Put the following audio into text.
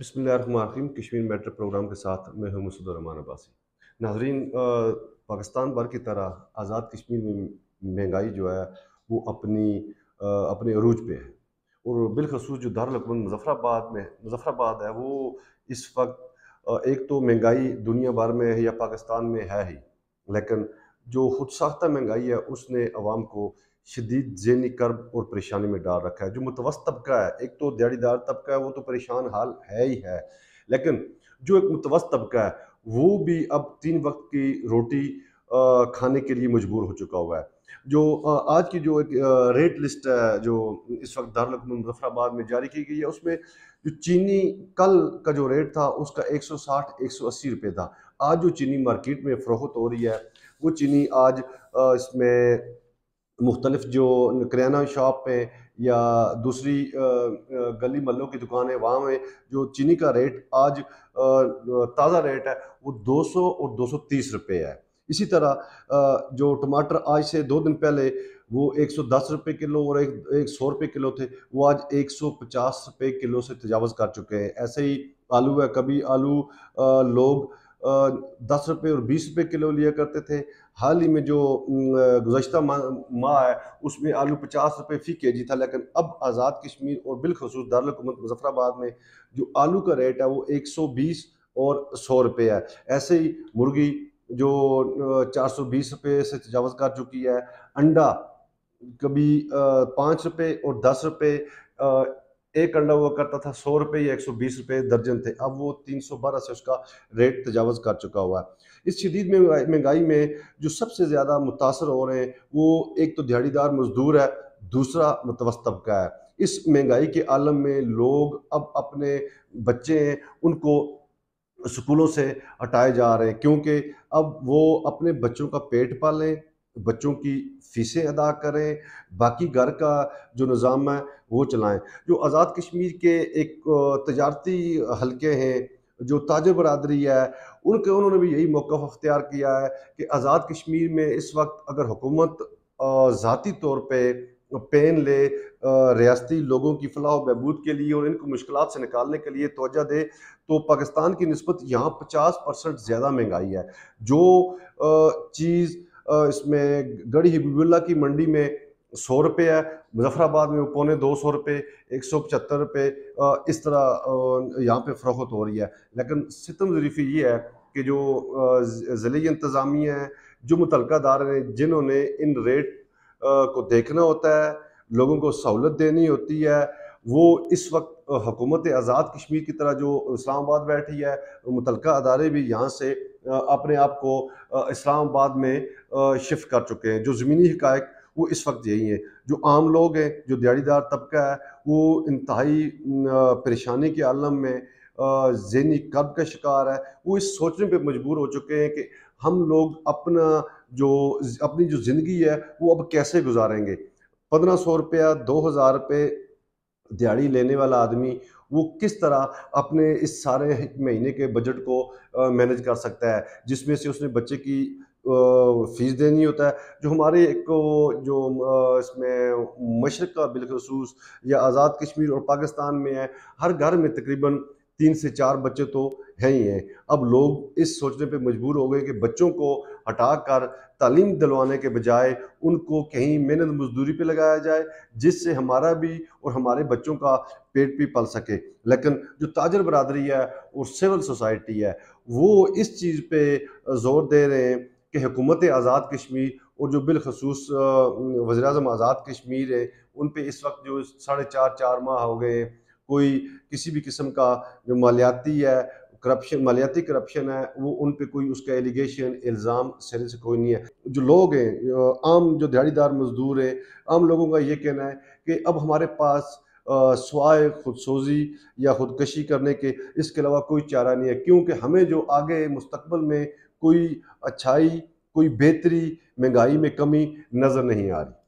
बसमीम Kashmir matter programme के साथ मैं हूं मसूदरमान अब्बासी नाजरीन पाकिस्तान भर की तरह आज़ाद कश्मीर में महंगाई जो है वो अपनी आ, अपने अरूज पे है और बिलखसूस जो दारकूमत मुजफ़राबाद में मुजफ़राबाद है वो इस वक्त एक तो महंगाई दुनिया भर में है या पाकिस्तान में है ही लेकिन जो खुद साख्ता महंगाई है उसने आवाम को शदीद जहनी कर्ब और परेशानी में डाल रखा है जो मुतवस तबका है एक तो दिहाड़ीदार तबका है वो तो परेशान हाल है ही है लेकिन जो एक मुतवस तबका है वो भी अब तीन वक्त की रोटी खाने के लिए मजबूर हो चुका हुआ है जो आज की जो एक रेट लिस्ट है जो इस वक्त दारुलकूम मुजफ्फराबाद में जारी की गई है उसमें जो चीनी कल का जो रेट था उसका 160 180 रुपए था आज जो चीनी मार्केट में फ़रोहत हो रही है वो चीनी आज इसमें मुख्तलफ़ जो करियाना शॉप पे या दूसरी गली मल्लों की दुकान है वहाँ में जो चीनी का रेट आज ताज़ा रेट है वो 200 और 230 रुपए है इसी तरह जो टमाटर आज से दो दिन पहले वो एक सौ दस रुपये किलो और एक एक सौ रुपये किलो थे वो आज एक सौ पचास रुपये किलो से तजावज़ कर चुके हैं ऐसे ही आलू है कभी आलू लोग दस रुपये और बीस रुपये किलो लिया करते थे हाल ही में जो गुज्त माह है उसमें आलू पचास रुपये फ़ी के जी था लेकिन अब आज़ाद कश्मीर और बिलखसूस दारकूमत मुजफ़राबाद में जो आलू का रेट है वो एक सौ बीस और सौ रुपये है ऐसे ही मुर्गी जो चार सौ बीस रुपये से तजावज़ कर चुकी है अंडा कभी पाँच रुपये और दस रुपये एक अंडा हुआ करता था सौ रुपये या एक सौ बीस रुपये दर्जन थे अब वो तीन सौ बारह से उसका रेट तजावज़ कर चुका हुआ है इस शदीद महंगाई में जो सबसे ज़्यादा मुतासर हो रहे हैं वो एक तो दिहाड़ीदार मजदूर है दूसरा मुतवस तबका है इस महंगाई के आलम में लोग अब अपने बच्चे हैं उनको स्कूलों से हटाए जा रहे हैं क्योंकि अब वो अपने बच्चों का पेट पालें बच्चों की फीसें अदा करें बाकी घर का जो निज़ाम है वो चलाएं जो आज़ाद कश्मीर के एक तजारती हलके हैं जो ताजर बरदरी है उनके उन्होंने भी यही मौक़ अख्तियार किया है कि आज़ाद कश्मीर में इस वक्त अगर हुकूमत ज़ाती तौर पर तो पेन ले रियासती लोगों की फलाह बहबूद के लिए और इनको मुश्किल से निकालने के लिए तोजह दे तो पाकिस्तान की नस्बत यहाँ पचास परसेंट ज़्यादा महंगाई है जो चीज़ इसमें गढ़ी हबीबुल्ला की मंडी में सौ रुपये है मुजफ्फराबाद में पौने दो सौ रुपये एक सौ पचहत्तर रुपये इस तरह यहाँ पर फरोहत हो रही है लेकिन सितम जरीफी ये है कि जो ज़िले इंतज़ामिया हैं जो मुतल दार हैं जिन्होंने इन रेट को देखना होता है लोगों को सहूलत देनी होती है वो इस वक्त हुकूमत आज़ाद कश्मीर की तरह जो इस्लामाबाद बैठी है मुतल अदारे भी यहाँ से अपने आप को इस्लामाबाद में शिफ्ट कर चुके हैं जो ज़मीनी हकायक वो इस वक्त यही हैं जो आम लोग हैं जो दिहाड़ीदार तबका है वो इंतहाई परेशानी के आलम में जहनी कब का शिकार है वो इस सोचने पर मजबूर हो चुके हैं कि हम लोग अपना जो अपनी जो ज़िंदगी है वो अब कैसे गुजारेंगे पंद्रह सौ रुपया दो हज़ार रुपये दिहाड़ी लेने वाला आदमी वो किस तरह अपने इस सारे महीने के बजट को मैनेज कर सकता है जिसमें से उसने बच्चे की फ़ीस देनी होता है जो हमारे एक जो इसमें मशरक़ का बिलखसूस या आज़ाद कश्मीर और पाकिस्तान में है हर घर में तकरीबन तीन से चार बच्चे तो हैं ही हैं अब लोग इस सोचने पे मजबूर हो गए कि बच्चों को हटा कर तालीम दिलवाने के बजाय उनको कहीं मेहनत मजदूरी पे लगाया जाए जिससे हमारा भी और हमारे बच्चों का पेट भी पल सके लेकिन जो ताजर बरदरी है और सिविल सोसाइटी है वो इस चीज़ पे जोर दे रहे हैं कि हुकूमत आज़ाद कश्मीर और जो बिलखसूस वज़ी अजम आज़ाद कश्मीर है उन पर इस वक्त जो साढ़े चार चार माह हो गए हैं कोई किसी भी किस्म का जो मालियाती है करप्शन मालियाती करप्शन है वो उन पर कोई उसका एलिगेशन इल्ज़ाम सिरे से कोई नहीं है जो लोग हैं आम जो दिहाड़ीदार मजदूर हैं आम लोगों का ये कहना है कि अब हमारे पास सवाए खुदसोजी या खुदकशी करने के इसके अलावा कोई चारा नहीं है क्योंकि हमें जो आगे मुस्तबल में कोई अच्छाई कोई बेहतरी महंगाई में कमी नज़र नहीं आ रही